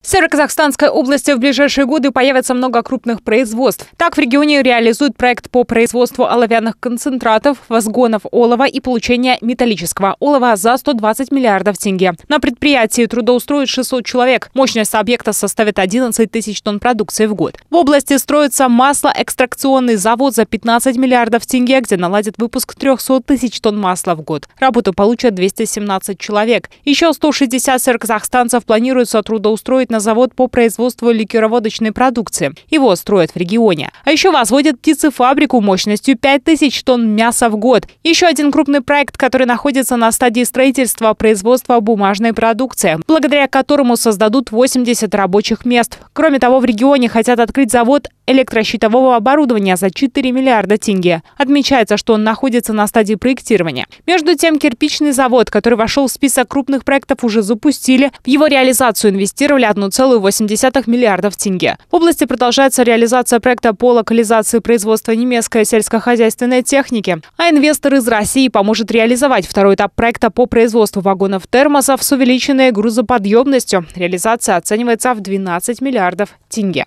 В североказахстанской области в ближайшие годы появится много крупных производств. Так, в регионе реализуют проект по производству оловянных концентратов, возгонов олова и получения металлического олова за 120 миллиардов тенге. На предприятии трудоустроят 600 человек. Мощность объекта составит 11 тысяч тонн продукции в год. В области строится маслоэкстракционный завод за 15 миллиардов тенге, где наладят выпуск 300 тысяч тонн масла в год. Работу получат 217 человек. Еще 160 североказахстанцев планируется трудоустроить переезжают на завод по производству ликероводочной продукции. Его строят в регионе. А еще возводят птицефабрику мощностью 5000 тонн мяса в год. Еще один крупный проект, который находится на стадии строительства производства бумажной продукции, благодаря которому создадут 80 рабочих мест. Кроме того, в регионе хотят открыть завод электрощитового оборудования за 4 миллиарда тенге. Отмечается, что он находится на стадии проектирования. Между тем, кирпичный завод, который вошел в список крупных проектов, уже запустили. В его реализацию инвестировали 1,8 миллиардов тенге. В области продолжается реализация проекта по локализации производства немецкой сельскохозяйственной техники, а инвестор из России поможет реализовать второй этап проекта по производству вагонов-термосов с увеличенной грузоподъемностью. Реализация оценивается в 12 миллиардов тенге.